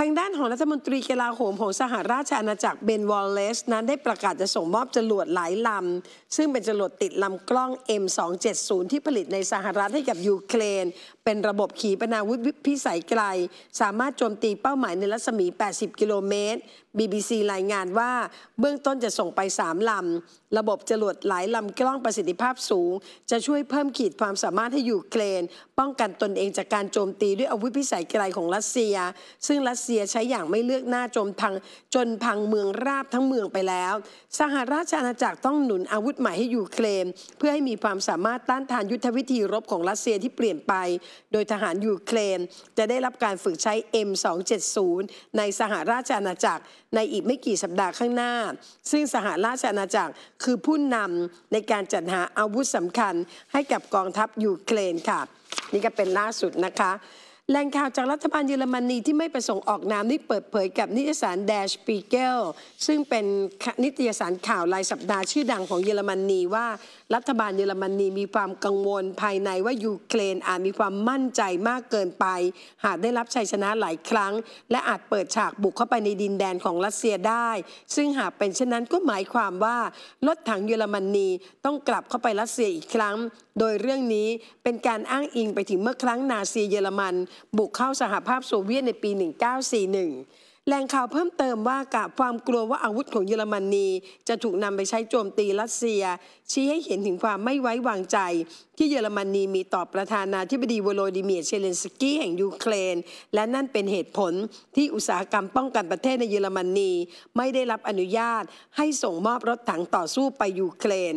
ทางด้านของรัฐมนตรีกลาโหมของสหราชอาณาจักรเบนวอลเลสนั้นได้ประกาศจะส่งมอบจรวดหลายลำซึ่งเป็นจรวดติดลำกล้อง M270 ที่ผลิตในสหรัฐให้กับยูเครนเป็นระบบขีปนาวุธพิสัยไกล สามารถโจมตีเป้าหมายในรัศมี 80 กิโลเมตร BBC รายงานว่าเบื้องต้นจะส่งไป3ลำระบบจรวดหลายลำกล้องประสิทธิภาพสูง จะช่วยเพิ่มขีดความสามารถให้ยูเครนป้องกันตนเองจากการโจมตีด้วยอาวุธพิสัยไกลของรัสเซีย ซึ่งรัสเซียใช้อย่างไม่เลือกหน้าโจมพังจนพังเมืองราบทั้งเมืองไปแล้ว สหราชอาณาจักรต้องหนุนอาวุธใหม่ให้ยูเครนเพื่อให้มีความสามารถต้านทานยุทธวิธีรบของรัสเซียที่เปลี่ยนไป โดยทหารยูเครนจะได้รับการฝึกใช้ M270 ในสหราชอาณาจักรในอีกไม่กี่สัปดาห์ข้างหน้า ซึ่งสหราชอาณาจักรคือผู้นำในการจัดหาอาวุธสำคัญ ให้กับกองทัพยูเครนค่ะนี่ก็เป็นล่าสุดนะคะแหล่งข่าวจากรัฐบาลเยอรมนีที่ไม่ประสงค์ออกนามนี้เปิดเผยกับนิตยสารแดชปีเกลซึ่งเป็นนิตยสารข่าวรายสัปดาห์ชื่อดังของเยอรมนีว่า รัฐบาลเยอรมนีมีความกังวลภายในว่ายูเครนอาจมีความมั่นใจมากเกินไป หากได้รับชัยชนะหลายครั้ง และอาจเปิดฉากบุกเข้าไปในดินแดนของรัสเซียได้ ซึ่งหากเป็นเช่นนั้นก็หมายความว่ารถถังเยอรมนีต้องกลับเข้าไปรัสเซียอีกครั้ง โดยเรื่องนี้เป็นการอ้างอิงไปถึงเมื่อครั้งนาซีเยอรมันบุกเข้าสหภาพโซเวียตในปี 1941 แหล่งข่าวเพิ่มเติมว่ากาบความกลัวว่าอาวุธของเยอรมนนีจะถูกนำไปใช้โจมตีรัสเซีย ชี้ให้เห็นถึงความไม่ไว้วางใจ ที่เยอรมนนีมีต่อประธานาธิบดีวโลดิเมียเชเลนสกี้แห่งยูเครนและนั่นเป็นเหตุผลที่อุตสาหกรรมป้องกันประเทศในเยอรมนนีไม่ได้รับอนุญาตให้ส่งมอบรถถังต่อสู้ไปยูเครน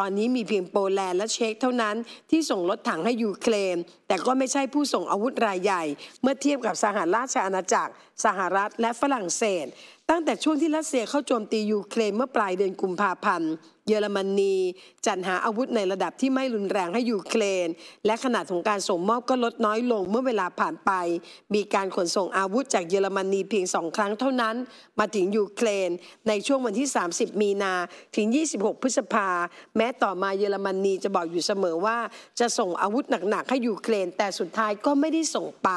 ตอนนี้มีเพียงโปแลนด์และเช็กเท่านั้นที่ส่งรถถังให้ยูเครนแต่ก็ไม่ใช่ผู้ส่งอาวุธรายใหญ่ เมื่อเทียบกับสหราชอาณาจักร สหรัฐและฝรั่งเศสตั้งแต่ช่วงที่รัสเซียเข้าโจมตียูเครนเมื่อปลายเดือนกุมภาพันธ์เยอรมนีจัดหาอาวุธในระดับที่ไม่รุนแรงให้ยูเครน และขนาดของการส่งมอบก็ลดน้อยลงเมื่อเวลาผ่านไป มีการขนส่งอาวุธจากเยอรมนีเพียงสองครั้งเท่านั้น มาถึงยูเครนในช่วงวันที่ 30 มีนาถึง26 พฤษภาแม้ต่อมาเยอรมนีจะบอกอยู่เสมอว่าจะส่งอาวุธหนักๆให้ยูเครน แต่สุดท้ายก็ไม่ได้ส่งไป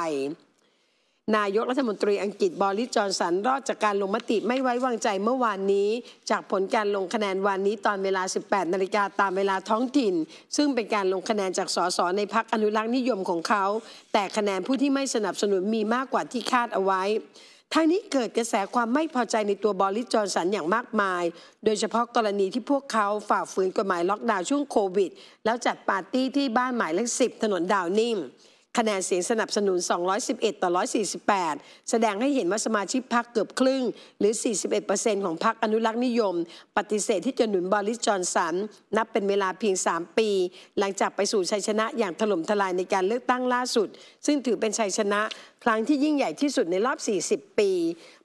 นายกรัฐมนตรีอังกฤษบริจอนสันรอดจากการลงมติไม่ไว้วางใจเมื่อวานนี้ จากผลการลงคะแนนวันนี้ตอนเวลา 18 นาฬิกาตามเวลาท้องถิ่น ซึ่งเป็นการลงคะแนนจากสสในพักอนุรักษ์นิยมของเขา แต่คะแนนผู้ที่ไม่สนับสนุนมีมากกว่าที่คาดเอาไว้ทางนี้เกิดกระแสความไม่พอใจในตัวบอริจอนสันอย่างมากมาย โดยเฉพาะกรณีที่พวกเขาฝ่าฝืนกฎหมายล็อกดาวน์ช่วงโควิด แล้วจัดปาร์ตี้ที่บ้านหมายเลขสิบถนนดาวนิ่งคะแนนเสียงสนับสนุน211ต่อ148แสดงให้เห็นว่าสมาชิกพักเกือบครึ่งหรือ41%ของพักอนุรักษ์นิยม ปฏิเสธที่จะหนุนบริสจอนสันนับเป็นเวลาเพียง3ปี หลังจากไปสู่ชัยชนะอย่างถล่มทลายในการเลือกตั้งล่าสุด ซึ่งถือเป็นชัยชนะ ครั้งที่ยิ่งใหญ่ที่สุดในรอบ40ปี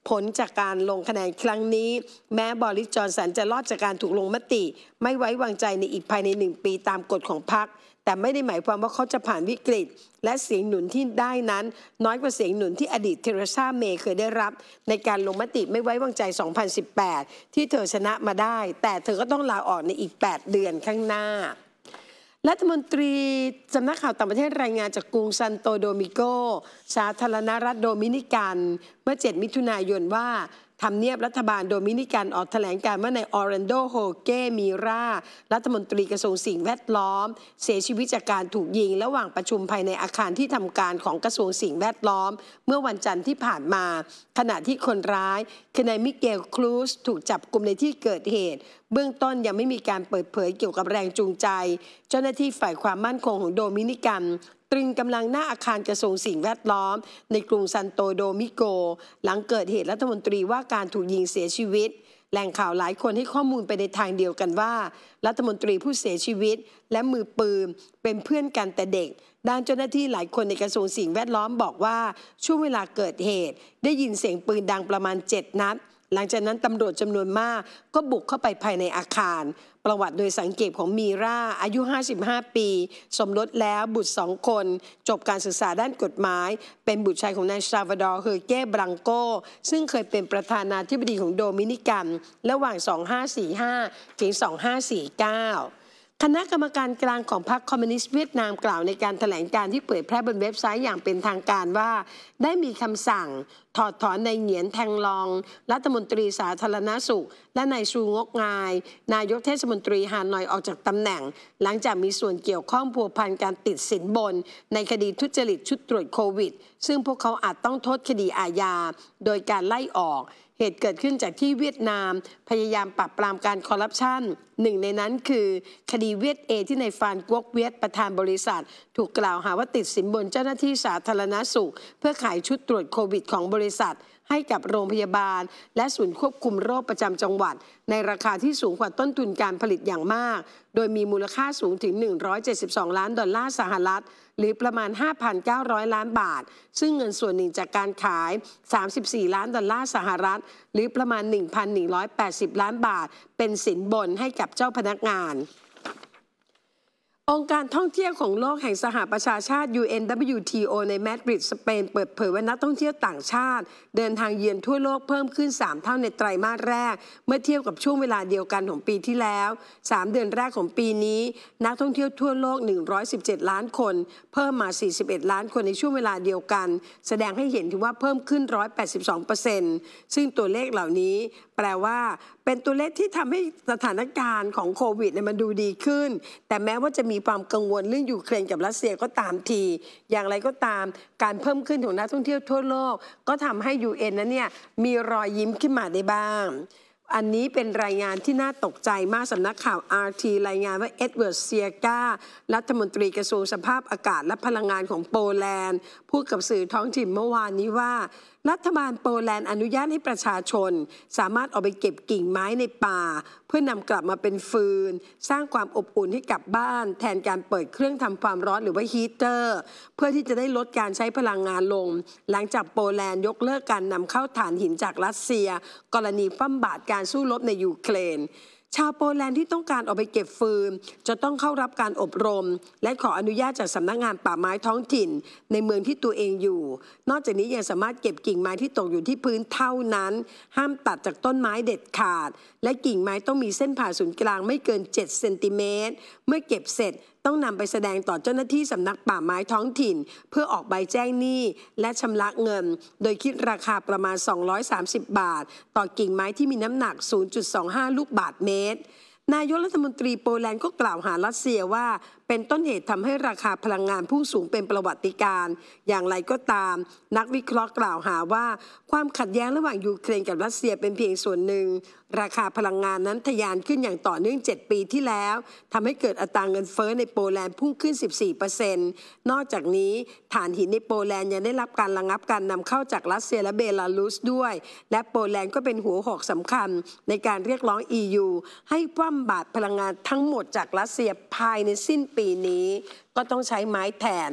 ผลจากการลงคะแนนครั้งนี้ แม้บริสจอนสันจะรอดจากการถูกลงมติ ไม่ไว้วางใจในอีกภายใน1ปีตามกฎของพรรคแต่ไม่ได้หมายความว่าเขาจะผ่านวิกฤต และเสียงหนุนที่ได้นั้น น้อยกว่าเสียงหนุนที่อดีตเทเรซาเมย์เคยได้รับ ในการลงมติไม่ไว้วางใจ 2018 ที่เธอชนะมาได้ แต่เธอก็ต้องลาออกในอีก 8 เดือนข้างหน้ารัฐมนตรีสำนักข่าวต่างประเทศรายงานจากกรุงซันโตโดมิโก สาธารณรัฐโดมินิกันเมื่อ 7 มิถุนายนว่าทำเนียบรัฐบาลโดมินิกันออกแถลงการว่านออรันโดโฮเกมีรารัฐมนตรีกระทรวงสิ่งแวดล้อม เสียชีวิตจากการถูกยิง ระหว่างประชุมภายในอาคารที่ทำการของกระทรวงสิ่งแวดล้อม เมื่อวันจันทร์ที่ผ่านมา ขณะที่คนร้ายคือนายมิเกลครูสถูกจับกลุ่มในที่เกิดเหตุเบื้องต้นยังไม่มีการเปิดเผยเกี่ยวกับแรงจูงใจ เจ้าหน้าที่ฝ่ายความมั่นคงของโดมินิกันตรึงกำลังหน้าอาคารกระทรวงสิ่งแวดล้อม ในกรุงซันโตโดมิโก หลังเกิดเหตุรัฐมนตรีว่าการถูกยิงเสียชีวิต แหล่งข่าวหลายคนให้ข้อมูลไปในทางเดียวกันว่ารัฐมนตรีผู้เสียชีวิต และมือปืนเป็นเพื่อนกันแต่เด็กด้านเจ้าหน้าที่หลายคนในกระทรวงสิ่งแวดล้อมบอกว่าช่วงเวลาเกิดเหตุ ได้ยินเสียงปืนดังประมาณ7นัดหลังจากนั้นตำรวจจำนวนมากก็บุกเข้าไปภายในอาคาร ประวัติโดยสังเกตของมีราอายุ 55 ปี สมรสแล้วบุตรสองคน จบการศึกษาด้านกฎหมาย เป็นบุตรชายของนายซาวดอร์เฮอร์เก้บรังโกซึ่งเคยเป็นประธานาธิบดีของโดมินิกัน ระหว่าง 2545 ถึง 2549คณะกรรมการกลางของพรรคคอมมิวนิสต์เวียดนามกล่าวในการถแถลงการที่เผยแพร่บนเว็บไซต์อย่างเป็นทางการว่า ได้มีคำสั่งถอดถอนนายเหงียนแทงลอง รัฐมนตรีสาธารณาสุข และนายชูงกงาย นายกเทศมนตรีฮานอยออกจากตำแหน่ง หลังจากมีส่วนเกี่ยวข้องผัวพันการติดสินบนในคดีทุจริตชุดตรวจโควิดซึ่งพวกเขาอาจต้องโทษคดีอาญาโดยการไล่ออกเหตุเกิดขึ้นจากที่เวียดนาม พยายามปรับปรามการคอร์รัปชันหนึ่งในนั้นคือ คดีเวียดเอที่ในฟานกวกเวียดประธานบริษัท ถูกกล่าวหาว่าติดสินบนเจ้าหน้าที่สาธารณสุขเพื่อขายชุดตรวจโควิดของบริษัทให้กับโรงพยาบาลและศูนย์ควบคุมโรคประจำจังหวัด ในราคาที่สูงกว่าต้นทุนการผลิตอย่างมาก โดยมีมูลค่าสูงถึง 172 ล้านดอลลาร์สหรัฐหรือประมาณ 5,900 ล้านบาท ซึ่งเงินส่วนหนึ่งจากการขาย 34 ล้านดอลลาร์สหรัฐหรือประมาณ1,180ล้านบาท เป็นสินบนให้กับเจ้าพนักงานองค์การท่องเที่ยวของโลกแห่งสหประชาชาติ UNWTO ในมาดริดสเปนเปิดเผยว่านักท่องเที่ยวต่างชาติ เดินทางเยือนทั่วโลกเพิ่มขึ้น 3 เท่าในไตรมาสแรก เมื่อเทียบกับช่วงเวลาเดียวกันของปีที่แล้ว 3 เดือนแรกของปีนี้ นักท่องเที่ยวทั่วโลก 117 ล้านคน เพิ่มมา 41 ล้านคนในช่วงเวลาเดียวกัน แสดงให้เห็นถึงว่าเพิ่มขึ้น182%ซึ่งตัวเลขเหล่านี้แปลว่าเป็นตัวเลขที่ทำให้สถานการณ์ของโควิดเนี่ยมันดูดีขึ้นแต่แม้ว่าจะมีความกังวลเรื่องอยู่เครนกับรัสเซียก็ตามที อย่างไรก็ตามการเพิ่มขึ้นของนักท่องเที่ยวทั่วโลก ก็ทำให้ UN นั้นเนี่ยมีรอยยิ้มขึ้นมาได้บ้างอันนี้เป็นรายงานที่น่าตกใจมากสำนักข่าว RT รายงานว่าเอ็ดเวิร์ดเซียการัฐมนตรีกระทรวงสภาพอากาศและพลังงานของโปรแลนด์ พูดกับสื่อท้องถิ่นเมื่อวานนี้ว่า รัฐบาลโปรแลนด์อนุญาตให้ประชาชน สามารถออกไปเก็บกิ่งไม้ในป่า เพื่อนำกลับมาเป็นฟืน สร้างความอบอุ่นให้กับบ้านแทนการเปิดเครื่องทำความร้อนหรือว่าฮีเตอร์เพื่อที่จะได้ลดการใช้พลังงานลง หลังจากโปรแลนด์ยกเลิกการนำเข้าถ่านหินจากรัสเซีย กรณีฟั่มบาดการการสู้รบในยูเครนชาวโปแลนด์ที่ต้องการออกไปเก็บฟืนจะต้องเข้ารับการอบรม และขออนุญาตจากสำนักงงานป่าไม้ท้องถิ่นในเมืองที่ตัวเองอยู่ นอกจากนี้ยังสามารถเก็บกิ่งไม้ที่ตกอยู่ที่พื้นเท่านั้น ห้ามตัดจากต้นไม้เด็ดขาด และกิ่งไม้ต้องมีเส้นผ่าศูนย์กลางไม่เกิน7เซนติเมตรเมื่อเก็บเสร็จต้องนำไปแสดงต่อเจ้าหน้าที่สำนักป่าไม้ท้องถิ่น เพื่อออกใบแจ้งหนี้และชำระเงิน โดยคิดราคาประมาณ 230 บาท ต่อกิ่งไม้ที่มีน้ำหนัก 0.25 ลูกบาทเมตร นายกรัฐมนตรีโปแลนด์ก็กล่าวหารัสเซียว่าเป็นต้นเหตุทำให้ราคาพลังงานพุ่งสูงเป็นประวัติการ อย่างไรก็ตาม นักวิเคราะห์กล่าวหาว่าความขัดแย้งระหว่างยูเครนกับรัสเซียเป็นเพียงส่วนหนึ่ง ราคาพลังงานนั้นทะยานขึ้นอย่างต่อเนื่อง 7 ปีที่แล้วทำให้เกิดอัตราเงินเฟ้อในโปแลนด์พุ่งขึ้น 14%นอกจากนี้ฐานหินในโปแลนด์ยังได้รับการระงับการนำเข้าจากรัสเซียและเบลารุสด้วย และโปแลนด์ก็เป็นหัวหอกสำคัญในการเรียกร้อง EU ให้คว่ำบาตรพลังงานทั้งหมดจากรัสเซียภายในสิ้นปีีนี้ก็ต้องใช้ไม้แทน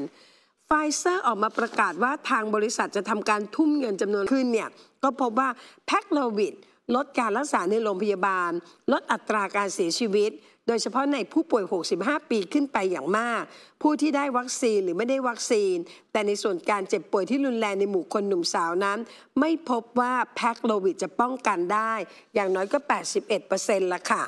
ไฟเซอร์ออกมาประกาศว่าทางบริษัทจะทำการทุ่มเงินจำนวนขึ้นเนี่ยก็พบว่าแพคโลวิดลดการรักษาในโรงพยาบาล ลดอัตราการเสียชีวิต โดยเฉพาะในผู้ป่วย 65 ปีขึ้นไปอย่างมาก ผู้ที่ได้วัคซีนหรือไม่ได้วัคซีน แต่ในส่วนการเจ็บป่วยที่รุนแรงในหมู่คนหนุ่มสาวนั้น ไม่พบว่าแพคโลวิดจะป้องกันได้อย่างน้อยก็81%ละค่ะ